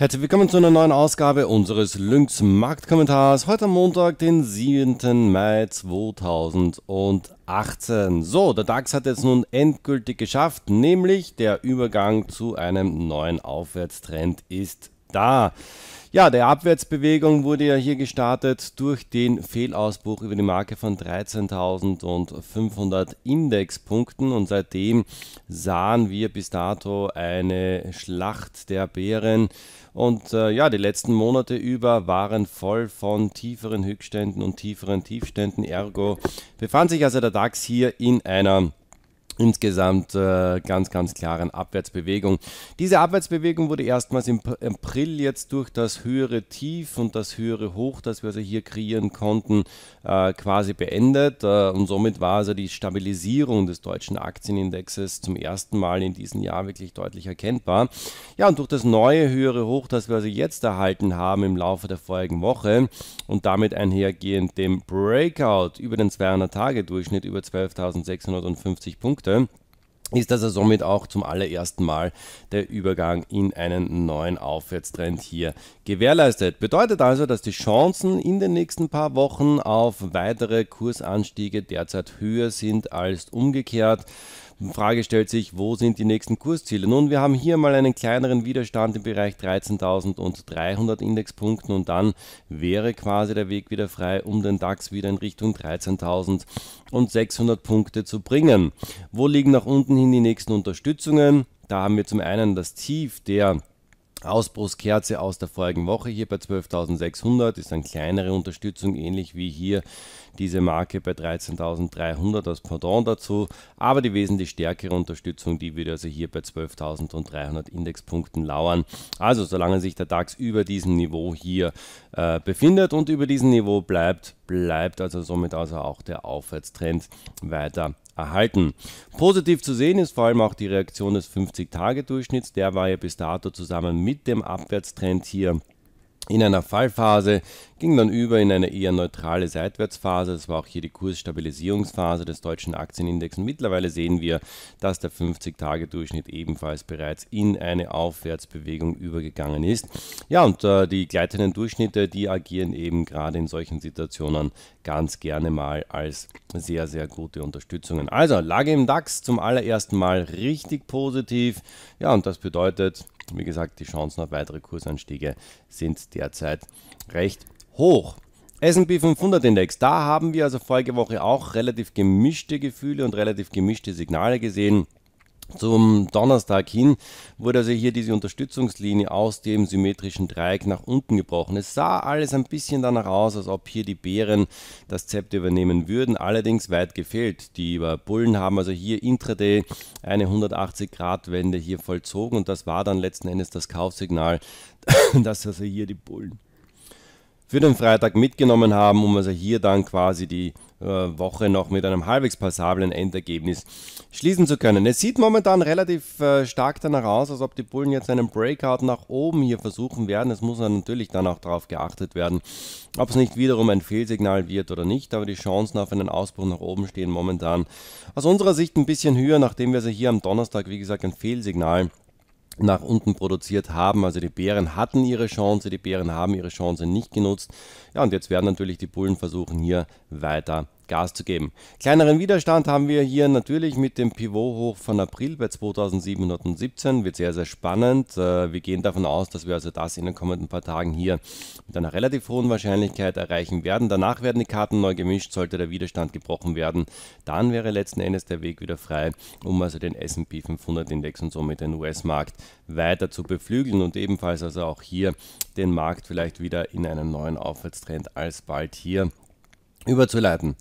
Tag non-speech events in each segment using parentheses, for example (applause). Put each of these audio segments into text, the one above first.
Herzlich willkommen zu einer neuen Ausgabe unseres Lynx Marktkommentars. Heute am Montag, den 7. Mai 2018. So, der DAX hat jetzt nun endgültig geschafft, nämlich der Übergang zu einem neuen Aufwärtstrend ist da. Ja, der Abwärtsbewegung wurde ja hier gestartet durch den Fehlausbruch über die Marke von 13.500 Indexpunkten und seitdem sahen wir bis dato eine Schlacht der Bären und äh, ja, die letzten Monate über waren voll von tieferen Höchstständen und tieferen Tiefständen. Ergo befand sich also der DAX hier in einer insgesamt äh, ganz, ganz klaren Abwärtsbewegung. Diese Abwärtsbewegung wurde erstmals im April jetzt durch das höhere Tief und das höhere Hoch, das wir also hier kreieren konnten, äh, quasi beendet. Äh, und somit war also die Stabilisierung des deutschen Aktienindexes zum ersten Mal in diesem Jahr wirklich deutlich erkennbar. Ja, und durch das neue höhere Hoch, das wir also jetzt erhalten haben im Laufe der vorigen Woche und damit einhergehend dem Breakout über den 200-Tage-Durchschnitt über 12.650 Punkte, konnte, ist, dass er somit auch zum allerersten Mal der Übergang in einen neuen Aufwärtstrend hier gewährleistet. Bedeutet also, dass die Chancen in den nächsten paar Wochen auf weitere Kursanstiege derzeit höher sind als umgekehrt. Die Frage stellt sich, wo sind die nächsten Kursziele? Nun, wir haben hier mal einen kleineren Widerstand im Bereich 13.300 Indexpunkten und dann wäre quasi der Weg wieder frei, um den DAX wieder in Richtung 13.600 Punkte zu bringen. Wo liegen nach unten hin die nächsten Unterstützungen? Da haben wir zum einen das Tief der Ausbruchskerze aus der vorigen Woche hier bei 12.600 ist eine kleinere Unterstützung, ähnlich wie hier diese Marke bei 13.300 als Pendant dazu. Aber die wesentlich stärkere Unterstützung, die würde also hier bei 12.300 Indexpunkten lauern. Also solange sich der DAX über diesem Niveau hier äh, befindet und über diesem Niveau bleibt, bleibt also somit also auch der Aufwärtstrend weiter erhalten. Positiv zu sehen ist vor allem auch die Reaktion des 50-Tage-Durchschnitts. Der war ja bis dato zusammen mit dem Abwärtstrend hier in einer Fallphase, ging dann über in eine eher neutrale Seitwärtsphase. Das war auch hier die Kursstabilisierungsphase des deutschen Aktienindex. Und mittlerweile sehen wir, dass der 50-Tage-Durchschnitt ebenfalls bereits in eine Aufwärtsbewegung übergegangen ist. Ja, und äh, die gleitenden Durchschnitte, die agieren eben gerade in solchen Situationen ganz gerne mal als sehr, sehr gute Unterstützungen. Also, Lage im DAX zum allerersten Mal richtig positiv. Ja, und das bedeutet, wie gesagt, die Chancen auf weitere Kursanstiege sind derzeit recht hoch. S&P 500 Index, da haben wir also vorige Woche auch relativ gemischte Gefühle und relativ gemischte Signale gesehen. Zum Donnerstag hin wurde also hier diese Unterstützungslinie aus dem symmetrischen Dreieck nach unten gebrochen. Es sah alles ein bisschen danach aus, als ob hier die Bären das Zepter übernehmen würden, allerdings weit gefehlt. Die äh, Bullen haben also hier intraday eine 180-Grad-Wende hier vollzogen und das war dann letzten Endes das Kaufsignal, (laughs) dass also hier die Bullen für den Freitag mitgenommen haben, um also hier dann quasi die äh, Woche noch mit einem halbwegs passablen Endergebnis schließen zu können. Es sieht momentan relativ äh, stark danach aus, als ob die Bullen jetzt einen Breakout nach oben hier versuchen werden. Es muss natürlich dann auch darauf geachtet werden, ob es nicht wiederum ein Fehlsignal wird oder nicht. Aber die Chancen auf einen Ausbruch nach oben stehen momentan aus unserer Sicht ein bisschen höher, nachdem wir sie hier am Donnerstag, wie gesagt, ein Fehlsignal haben nach unten produziert haben. Also die Bären hatten ihre Chance, die Bären haben ihre Chance nicht genutzt. Ja, und jetzt werden natürlich die Bullen versuchen, hier weiter Gas zu geben. Kleineren Widerstand haben wir hier natürlich mit dem Pivot-Hoch von April bei 2717. Wird sehr, sehr spannend. Äh, wir gehen davon aus, dass wir also das in den kommenden paar Tagen hier mit einer relativ hohen Wahrscheinlichkeit erreichen werden. Danach werden die Karten neu gemischt. Sollte der Widerstand gebrochen werden, dann wäre letzten Endes der Weg wieder frei, um also den S&P 500 Index und somit den US-Markt weiter zu beflügeln und ebenfalls also auch hier den Markt vielleicht wieder in einen neuen Aufwärtstrend alsbald hier überzuleiten.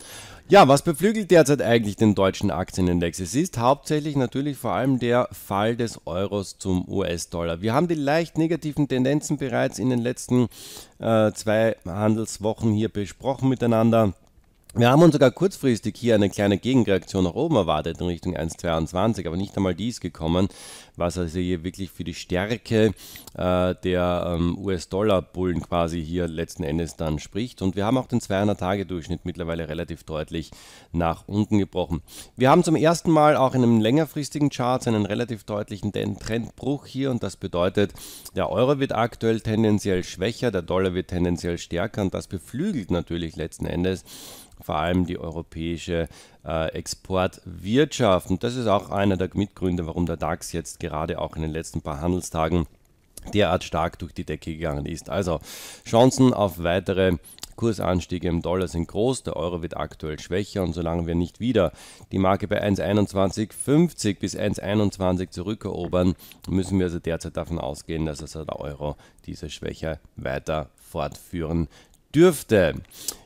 Ja, was beflügelt derzeit eigentlich den deutschen Aktienindex? Es ist hauptsächlich natürlich vor allem der Fall des Euros zum US-Dollar. Wir haben die leicht negativen Tendenzen bereits in den letzten äh, zwei Handelswochen hier besprochen miteinander. Wir haben uns sogar kurzfristig hier eine kleine Gegenreaktion nach oben erwartet in Richtung 1,22, aber nicht einmal dies gekommen, was also hier wirklich für die Stärke äh, der ähm, US-Dollar-Bullen quasi hier letzten Endes dann spricht. Und wir haben auch den 200-Tage-Durchschnitt mittlerweile relativ deutlich nach unten gebrochen. Wir haben zum ersten Mal auch in einem längerfristigen Chart einen relativ deutlichen Trendbruch hier und das bedeutet, der Euro wird aktuell tendenziell schwächer, der Dollar wird tendenziell stärker und das beflügelt natürlich letzten Endes vor allem die europäische äh, Exportwirtschaft. Und das ist auch einer der Mitgründe, warum der DAX jetzt gerade auch in den letzten paar Handelstagen derart stark durch die Decke gegangen ist. Also Chancen auf weitere Kursanstiege im Dollar sind groß, der Euro wird aktuell schwächer und solange wir nicht wieder die Marke bei 1,2150 bis 1,21 zurückerobern, müssen wir also derzeit davon ausgehen, dass also der Euro diese Schwäche weiter fortführen dürfte.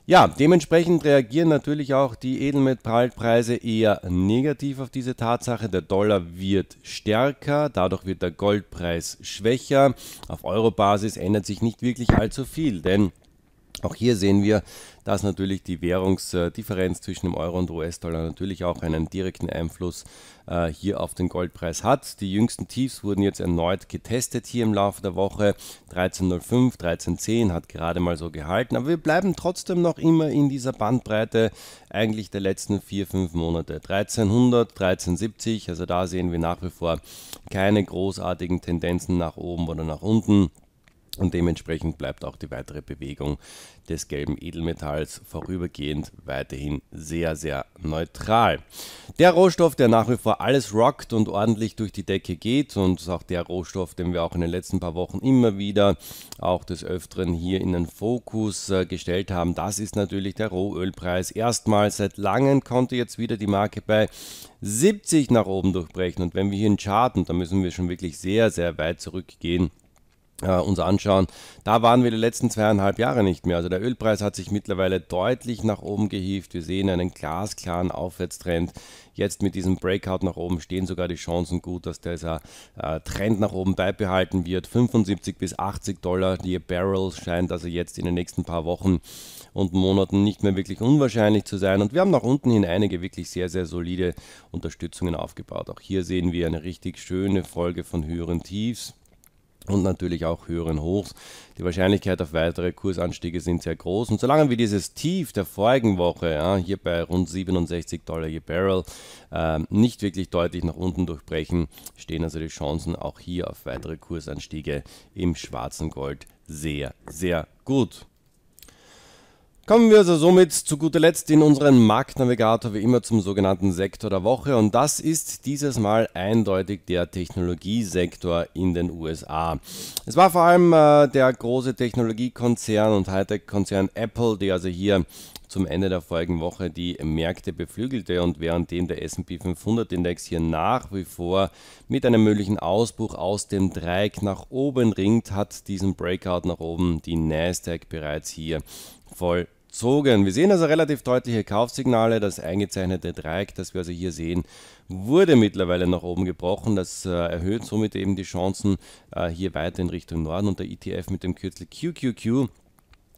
Ja, dementsprechend reagieren natürlich auch die Edelmetallpreise eher negativ auf diese Tatsache. Der Dollar wird stärker, dadurch wird der Goldpreis schwächer. Auf Eurobasis ändert sich nicht wirklich allzu viel, denn auch hier sehen wir, dass natürlich die Währungsdifferenz zwischen dem Euro und US-Dollar natürlich auch einen direkten Einfluss äh, hier auf den Goldpreis hat. Die jüngsten Tiefs wurden jetzt erneut getestet hier im Laufe der Woche. 13,05, 13,10 hat gerade mal so gehalten. Aber wir bleiben trotzdem noch immer in dieser Bandbreite eigentlich der letzten 4-5 Monate. 1300, 1370, also da sehen wir nach wie vor keine großartigen Tendenzen nach oben oder nach unten. Und dementsprechend bleibt auch die weitere Bewegung des gelben Edelmetalls vorübergehend weiterhin sehr, sehr neutral. Der Rohstoff, der nach wie vor alles rockt und ordentlich durch die Decke geht und ist auch der Rohstoff, den wir auch in den letzten paar Wochen immer wieder auch des Öfteren hier in den Fokus äh, gestellt haben, das ist natürlich der Rohölpreis. Erstmals seit langem konnte jetzt wieder die Marke bei 70 nach oben durchbrechen. Und wenn wir hier einen Chart, und da müssen wir schon wirklich sehr, sehr weit zurückgehen, äh, uns anschauen, da waren wir die letzten zweieinhalb Jahre nicht mehr. Also der Ölpreis hat sich mittlerweile deutlich nach oben gehievt. Wir sehen einen glasklaren Aufwärtstrend. Jetzt mit diesem Breakout nach oben stehen sogar die Chancen gut, dass dieser äh, Trend nach oben beibehalten wird. 75 bis 80 Dollar die Barrel scheint also jetzt in den nächsten paar Wochen und Monaten nicht mehr wirklich unwahrscheinlich zu sein. Und wir haben nach unten hin einige wirklich sehr, sehr solide Unterstützungen aufgebaut. Auch hier sehen wir eine richtig schöne Folge von höheren Tiefs und natürlich auch höheren Hochs. Die Wahrscheinlichkeit auf weitere Kursanstiege sind sehr groß. Und solange wir dieses Tief der vorigen Woche, ja, hier bei rund 67 Dollar je Barrel, äh, nicht wirklich deutlich nach unten durchbrechen, stehen also die Chancen auch hier auf weitere Kursanstiege im schwarzen Gold sehr, sehr gut. Kommen wir also somit zu guter Letzt in unseren Marktnavigator wie immer zum sogenannten Sektor der Woche und das ist dieses Mal eindeutig der Technologiesektor in den USA. Es war vor allem äh, der große Technologiekonzern und Hightech-Konzern Apple, der also hier zum Ende der folgenden Woche die Märkte beflügelte und währenddem der S&P 500 Index hier nach wie vor mit einem möglichen Ausbruch aus dem Dreieck nach oben ringt, hat diesen Breakout nach oben die Nasdaq bereits hier vollzogen. Wir sehen also relativ deutliche Kaufsignale. Das eingezeichnete Dreieck, das wir also hier sehen, wurde mittlerweile nach oben gebrochen. Das äh, erhöht somit eben die Chancen äh, hier weiter in Richtung Norden. Und der ETF mit dem Kürzel QQQ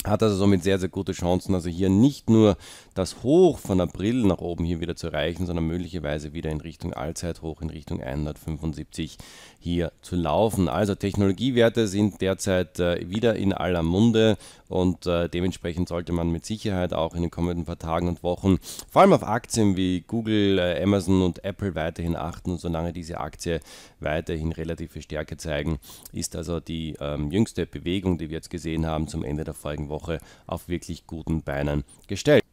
hat also somit sehr, sehr gute Chancen, also hier nicht nur das Hoch von April nach oben hier wieder zu erreichen, sondern möglicherweise wieder in Richtung Allzeithoch, in Richtung 175 hier zu laufen. Also Technologiewerte sind derzeit äh, wieder in aller Munde und äh, dementsprechend sollte man mit Sicherheit auch in den kommenden paar Tagen und Wochen vor allem auf Aktien wie Google, äh, Amazon und Apple weiterhin achten solange diese Aktie weiterhin relative Stärke zeigen, ist also die ähm, jüngste Bewegung, die wir jetzt gesehen haben, zum Ende der folgenden Woche auf wirklich guten Beinen gestellt.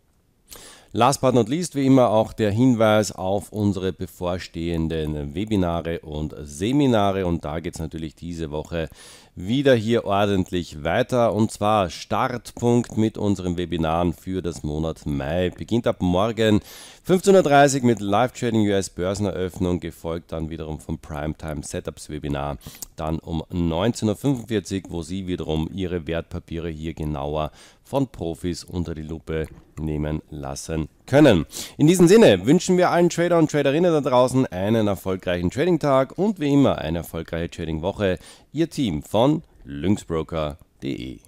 Last but not least, wie immer, auch der Hinweis auf unsere bevorstehenden Webinare und Seminare. Und da geht es natürlich diese Woche wieder hier ordentlich weiter. Und zwar Startpunkt mit unseren Webinaren für das Monat Mai. Beginnt ab morgen 15.30 Uhr mit Live Trading US Börseneröffnung, gefolgt dann wiederum vom Primetime Setups Webinar. Dann um 19.45 Uhr, wo Sie wiederum Ihre Wertpapiere hier genauer von Profis unter die Lupe nehmen lassen können. In diesem Sinne wünschen wir allen Trader und Traderinnen da draußen einen erfolgreichen Trading-Tag und wie immer eine erfolgreiche Trading-Woche. Ihr Team von lynxbroker.de